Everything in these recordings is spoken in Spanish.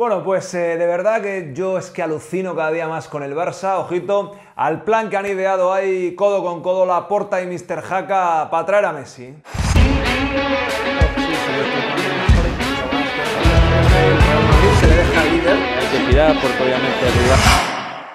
Bueno, pues eh, de verdad que yo es que alucino cada día más con el Barça. Ojito al plan que han ideado ahí codo con codo la Porta y Mr. Haka para traer a Messi.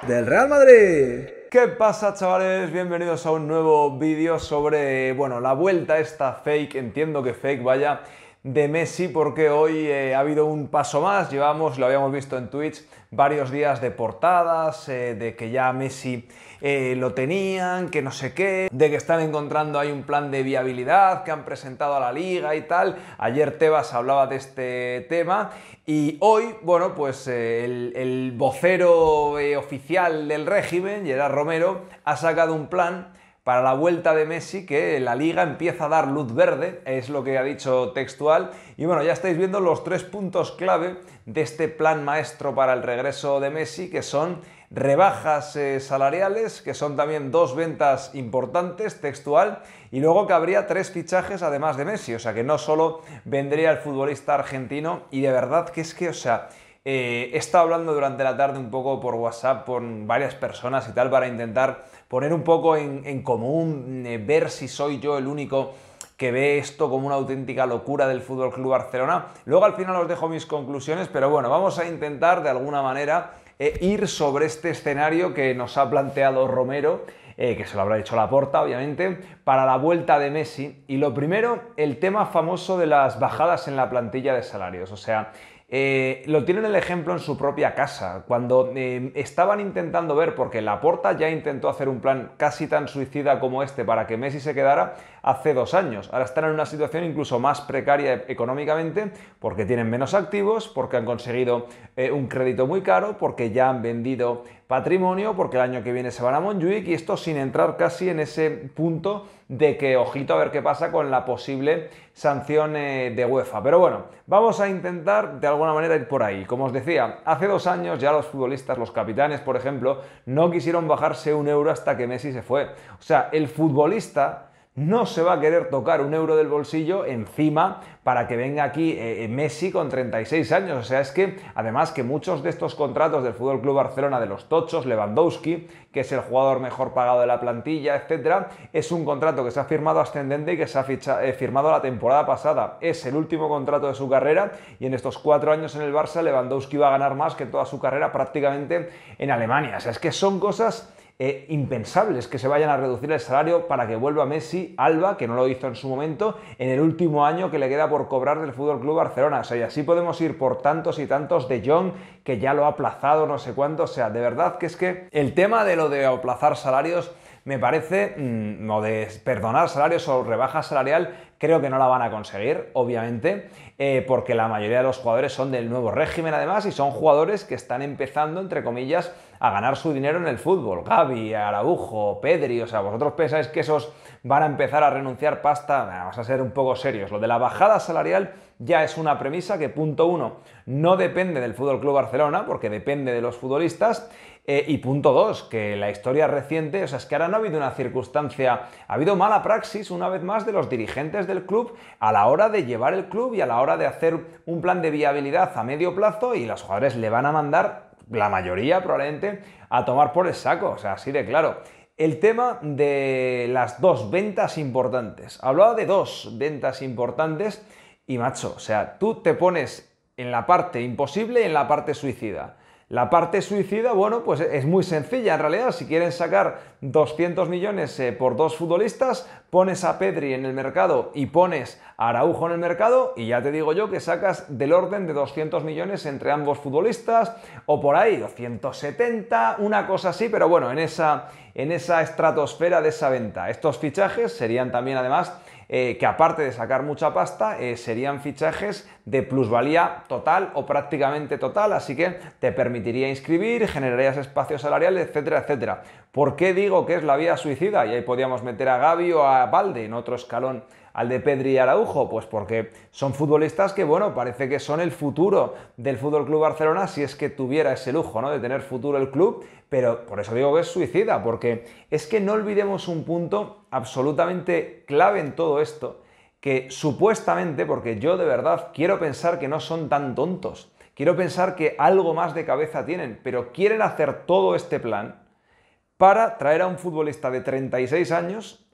Del Real Madrid. ¿Qué pasa chavales? Bienvenidos a un nuevo vídeo sobre, bueno, la vuelta esta fake, entiendo que fake, vaya, de Messi porque hoy eh, ha habido un paso más. Llevamos, lo habíamos visto en Twitch, varios días de portadas, eh, de que ya Messi eh, lo tenían, que no sé qué, de que están encontrando ahí un plan de viabilidad que han presentado a la liga y tal. Ayer Tebas hablaba de este tema y hoy, bueno, pues el, el, vocero oficial del régimen, Gerard Romero, ha sacado un plan para la vuelta de Messi, que la liga empieza a dar luz verde, es lo que ha dicho textual. Y bueno, ya estáis viendo los tres puntos clave de este plan maestro para el regreso de Messi, que son rebajas eh, salariales, que son también dos ventas importantes, textual, y luego que habría tres fichajes además de Messi, o sea que no solo vendría el futbolista argentino, y de verdad que es que, o sea, eh, he estado hablando durante la tarde un poco por WhatsApp con varias personas y tal para intentar poner un poco en, común, eh, ver si soy yo el único que ve esto como una auténtica locura del Fútbol Club Barcelona. Luego al final os dejo mis conclusiones, pero bueno, vamos a intentar de alguna manera eh, ir sobre este escenario que nos ha planteado Romero, eh, que se lo habrá hecho la porta, obviamente, para la vuelta de Messi. Y lo primero, el tema famoso de las bajadas en la plantilla de salarios. O sea, eh, lo tienen el ejemplo en su propia casa. Cuando em, estaban intentando ver, porque Laporta ya intentó hacer un plan casi tan suicida como este para que Messi se quedara, hace dos años. Ahora están en una situación incluso más precaria económicamente porque tienen menos activos, porque han conseguido eh, un crédito muy caro, porque ya han vendido patrimonio, porque el año que viene se van a Montjuic y esto sin entrar casi en ese punto de que ojito a ver qué pasa con la posible sanción eh, de UEFA. Pero bueno, vamos a intentar de alguna manera ir por ahí. Como os decía, hace dos años ya los futbolistas, los capitanes, por ejemplo, no quisieron bajarse un euro hasta que Messi se fue. O sea, el futbolista no se va a querer tocar un euro del bolsillo encima para que venga aquí eh, eh, Messi con 36 años. O sea, es que además que muchos de estos contratos del Fútbol Club Barcelona de los Tochos, Lewandowski, que es el jugador mejor pagado de la plantilla, etcétera, es un contrato que se ha firmado ascendente y que se ha eh, firmado la temporada pasada. Es el último contrato de su carrera y en estos cuatro años en el Barça, Lewandowski va a ganar más que toda su carrera prácticamente en Alemania. O sea, es que son cosas eh, impensables que se vayan a reducir el salario para que vuelva Messi, Alba, que no lo hizo en su momento, en el último año que le queda por cobrar del Fútbol Club Barcelona. O sea, y así podemos ir por tantos y tantos de John que ya lo ha aplazado no sé cuánto. O sea, de verdad que es que el tema de lo de aplazar salarios me parece, no mm, o de perdonar salarios o rebaja salarial, creo que no la van a conseguir, obviamente, eh, porque la mayoría de los jugadores son del nuevo régimen además y son jugadores que están empezando, entre comillas, a ganar su dinero en el fútbol. Gaby, Araujo, Pedri, o sea, vosotros pensáis que esos van a empezar a renunciar pasta, ...vas vamos a ser un poco serios. Lo de la bajada salarial ya es una premisa que, punto uno, no depende del Fútbol Club Barcelona, porque depende de los futbolistas. Eh, y punto dos, que la historia reciente, o sea, es que ahora no ha habido una circunstancia, ha habido mala praxis una vez más de los dirigentes del club a la hora de llevar el club y a la hora de hacer un plan de viabilidad a medio plazo y los jugadores le van a mandar la mayoría probablemente, a tomar por el saco, o sea, así de claro. El tema de las dos ventas importantes. Hablaba de dos ventas importantes y macho, o sea, tú te pones en la parte imposible y en la parte suicida. La parte suicida, bueno, pues es muy sencilla. En realidad, si quieren sacar 200 millones eh, por dos futbolistas, pones a Pedri en el mercado y pones a Araujo en el mercado y ya te digo yo que sacas del orden de 200 millones entre ambos futbolistas o por ahí 270, una cosa así, pero bueno, en esa, en esa estratosfera de esa venta. Estos fichajes serían también además eh, que aparte de sacar mucha pasta, eh, serían fichajes de plusvalía total o prácticamente total, así que te permitiría inscribir, generarías espacio salarial, etcétera, etcétera. ¿Por qué digo que es la vía suicida? Y ahí podíamos meter a Gaby o a Valde en otro escalón al de Pedri y Araujo? Pues porque son futbolistas que, bueno, parece que son el futuro del Fútbol Club Barcelona si es que tuviera ese lujo, ¿no? De tener futuro el club, pero por eso digo que es suicida, porque es que no olvidemos un punto absolutamente clave en todo esto, que supuestamente, porque yo de verdad quiero pensar que no son tan tontos, quiero pensar que algo más de cabeza tienen, pero quieren hacer todo este plan para traer a un futbolista de 36 años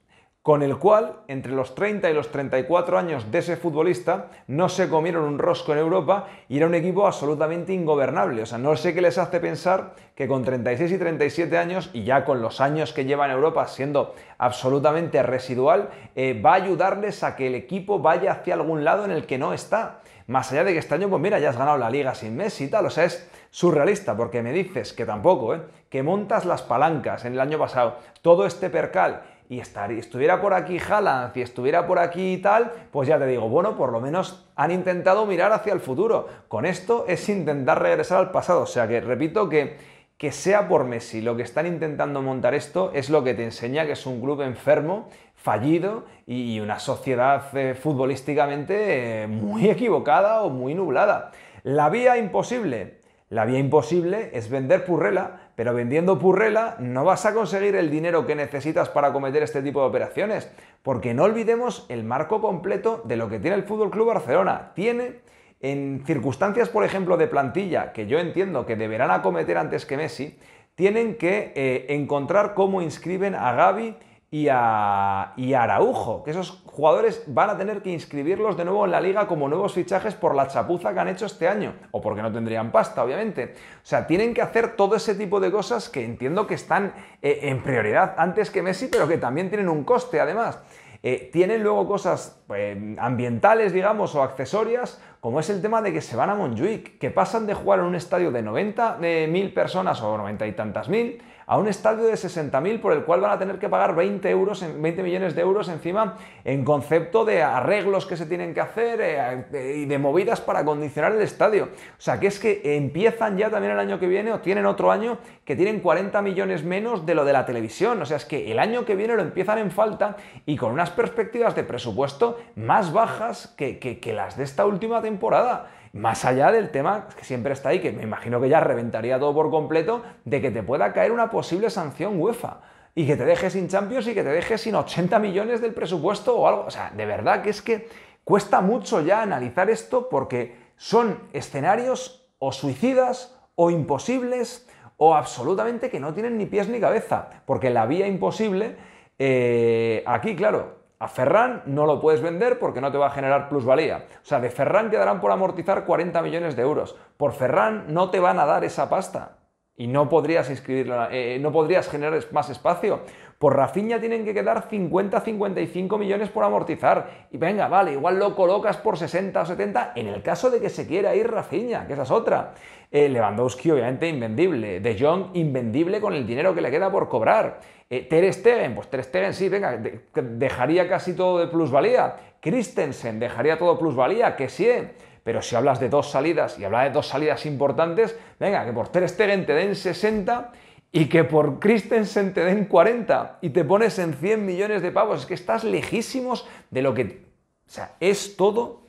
con el cual entre los 30 y los 34 años de ese futbolista no se comieron un rosco en Europa y era un equipo absolutamente ingobernable. O sea, no sé qué les hace pensar que con 36 y 37 años y ya con los años que lleva en Europa siendo absolutamente residual, eh, va a ayudarles a que el equipo vaya hacia algún lado en el que no está. Más allá de que este año, pues mira, ya has ganado la liga sin Messi y tal, o sea, es surrealista, porque me dices que tampoco, ¿eh? que montas las palancas en el año pasado, todo este percal y estar, estuviera por aquí Haaland, si estuviera por aquí y tal, pues ya te digo, bueno, por lo menos han intentado mirar hacia el futuro. Con esto es intentar regresar al pasado. O sea que, repito, que, que sea por Messi lo que están intentando montar esto es lo que te enseña que es un club enfermo, fallido y, una sociedad eh, futbolísticamente eh, muy equivocada o muy nublada. La vía imposible. La vía imposible es vender Purrela pero vendiendo Purrela no vas a conseguir el dinero que necesitas para cometer este tipo de operaciones, porque no olvidemos el marco completo de lo que tiene el Fútbol Club Barcelona. Tiene en circunstancias, por ejemplo, de plantilla, que yo entiendo que deberán acometer antes que Messi, tienen que eh, encontrar cómo inscriben a Gaby y a, y Araujo, que esos jugadores van a tener que inscribirlos de nuevo en la liga como nuevos fichajes por la chapuza que han hecho este año, o porque no tendrían pasta, obviamente. O sea, tienen que hacer todo ese tipo de cosas que entiendo que están eh, en prioridad antes que Messi, pero que también tienen un coste además. Eh, tienen luego cosas eh, ambientales, digamos, o accesorias, como es el tema de que se van a Montjuic, que pasan de jugar en un estadio de 90.000 personas o 90 y tantas mil a un estadio de 60.000 por el cual van a tener que pagar 20, euros, 20 millones de euros encima en concepto de arreglos que se tienen que hacer eh, eh, y de movidas para acondicionar el estadio. O sea, que es que empiezan ya también el año que viene o tienen otro año que tienen 40 millones menos de lo de la televisión. O sea, es que el año que viene lo empiezan en falta y con unas perspectivas de presupuesto más bajas que las de esta última temporada. Más allá del tema que siempre está ahí, que me imagino que ya reventaría todo por completo, de que te pueda caer una posible sanción UEFA y que te deje sin Champions y que te deje sin 80 millones del presupuesto o algo. O sea, de verdad que es que cuesta mucho ya analizar esto porque son escenarios o suicidas o imposibles o absolutamente que no tienen ni pies ni cabeza, porque la vía imposible, eh, aquí claro, a Ferran no lo puedes vender porque no te va a generar plusvalía. O sea, de Ferran darán por amortizar 40 millones de euros. Por Ferran no te van a dar esa pasta. Y no podrías, inscribirlo, eh, no podrías generar más espacio por Rafinha tienen que quedar 50-55 millones por amortizar. Y venga, vale, igual lo colocas por 60 o 70 en el caso de que se quiera ir Rafinha, que esa es otra. Eh, Lewandowski, obviamente, invendible. De Jong, invendible con el dinero que le queda por cobrar. Eh, Ter Stegen, pues Ter Stegen sí, venga, dejaría casi todo de plusvalía. Christensen dejaría todo plusvalía, que sí. ¿eh? Pero si hablas de dos salidas y hablas de dos salidas importantes, venga, que por Ter Stegen te den 60 y que por Christensen te den 40 y te pones en 100 millones de pavos. Es que estás lejísimos de lo que... O sea, es todo...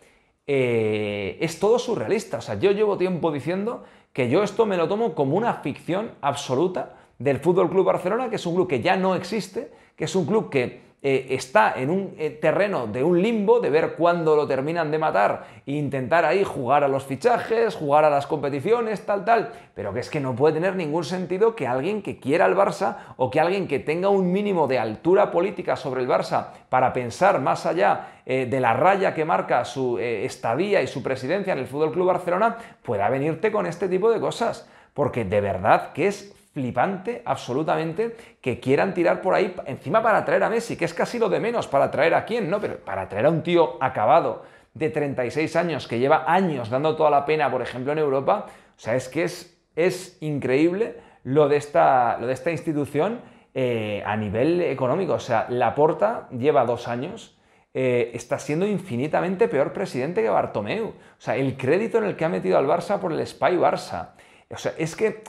Eh, es todo surrealista. O sea, yo llevo tiempo diciendo que yo esto me lo tomo como una ficción absoluta del Fútbol Club Barcelona, que es un club que ya no existe, que es un club que eh, está en un eh, terreno de un limbo, de ver cuándo lo terminan de matar e intentar ahí jugar a los fichajes, jugar a las competiciones, tal, tal. Pero que es que no puede tener ningún sentido que alguien que quiera el Barça o que alguien que tenga un mínimo de altura política sobre el Barça para pensar más allá eh, de la raya que marca su estadía y su presidencia en el Fútbol Club Barcelona pueda venirte con este tipo de cosas. Porque de verdad que es flipante absolutamente que quieran tirar por ahí encima para traer a Messi, que es casi lo de menos, para traer a quién, ¿no? Pero para traer a un tío acabado de 36 años que lleva años dando toda la pena, por ejemplo, en Europa, o sea, es que es, es increíble lo de esta, lo de esta institución eh, a nivel económico. O sea, Laporta lleva dos años. Eh, está siendo infinitamente peor presidente que Bartomeu. O sea, el crédito en el que ha metido al Barça por el Spy Barça. O sea, es que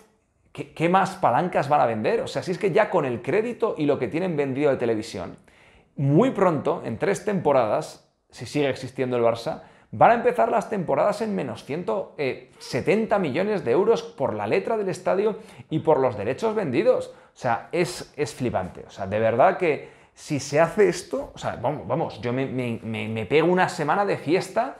¿qué, más palancas van a vender? O sea, si es que ya con el crédito y lo que tienen vendido de televisión, muy pronto, en tres temporadas, si sigue existiendo el Barça, van a empezar las temporadas en menos 170 eh, millones de euros por la letra del estadio y por los derechos vendidos. O sea, es, flipante. O sea, de verdad que si se hace esto, o sea, vamos, vamos yo me pego una semana de fiesta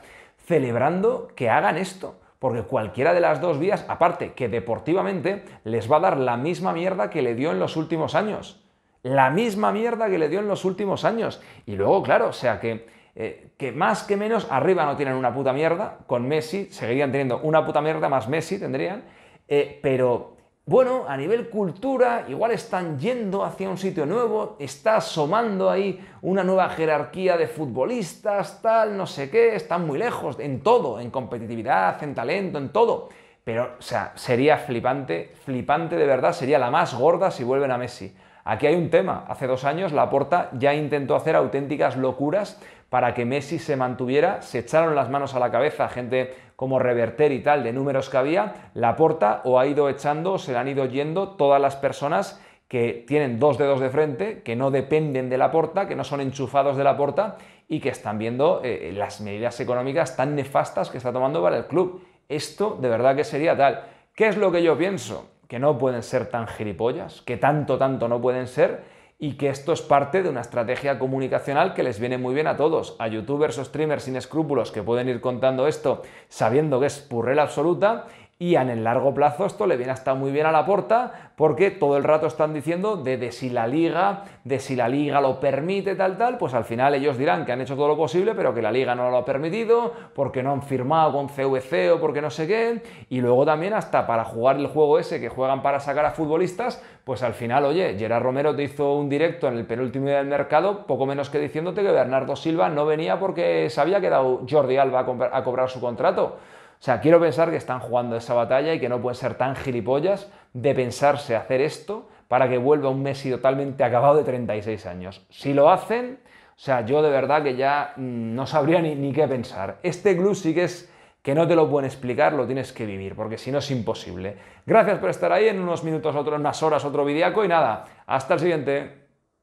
celebrando que hagan esto porque cualquiera de las dos vías, aparte que deportivamente, les va a dar la misma mierda que le dio en los últimos años. La misma mierda que le dio en los últimos años. Y luego, claro, o sea que, eh, que más que menos arriba no tienen una puta mierda, con Messi seguirían teniendo una puta mierda, más Messi tendrían, eh, pero bueno, a nivel cultura, igual están yendo hacia un sitio nuevo, está asomando ahí una nueva jerarquía de futbolistas, tal, no sé qué, están muy lejos en todo, en competitividad, en talento, en todo. Pero, o sea, sería flipante, flipante de verdad, sería la más gorda si vuelven a Messi. Aquí hay un tema. Hace dos años Laporta ya intentó hacer auténticas locuras para que Messi se mantuviera. Se echaron las manos a la cabeza gente como Reverter y tal de números que había. Laporta o ha ido echando o se le han ido yendo todas las personas que tienen dos dedos de frente, que no dependen de la porta, que no son enchufados de la porta y que están viendo eh, eh, las medidas económicas tan nefastas que está tomando para el club. Esto de verdad que sería tal. ¿Qué es lo que yo pienso? que no pueden ser tan gilipollas, que tanto, tanto no pueden ser, y que esto es parte de una estrategia comunicacional que les viene muy bien a todos, a youtubers o streamers sin escrúpulos que pueden ir contando esto sabiendo que es purrela absoluta y en el largo plazo esto le viene hasta muy bien a la porta porque todo el rato están diciendo de, si la liga, de si la liga lo permite, tal, tal, pues al final ellos dirán que han hecho todo lo posible, pero que la liga no lo ha permitido, porque no han firmado con CVC o porque no sé qué. Y luego también hasta para jugar el juego ese que juegan para sacar a futbolistas, pues al final, oye, Gerard Romero te hizo un directo en el penúltimo día del mercado, poco menos que diciéndote que Bernardo Silva no venía porque se había quedado Jordi Alba a cobrar su contrato. O sea, quiero pensar que están jugando esa batalla y que no pueden ser tan gilipollas de pensarse hacer esto para que vuelva un Messi totalmente acabado de 36 años. Si lo hacen, o sea, yo de verdad que ya mm, no sabría ni, qué pensar. Este club sí que es que no te lo pueden explicar, lo tienes que vivir, porque si no es imposible. Gracias por estar ahí, en unos minutos, otro, unas horas, otro vídeo. y nada, hasta el siguiente.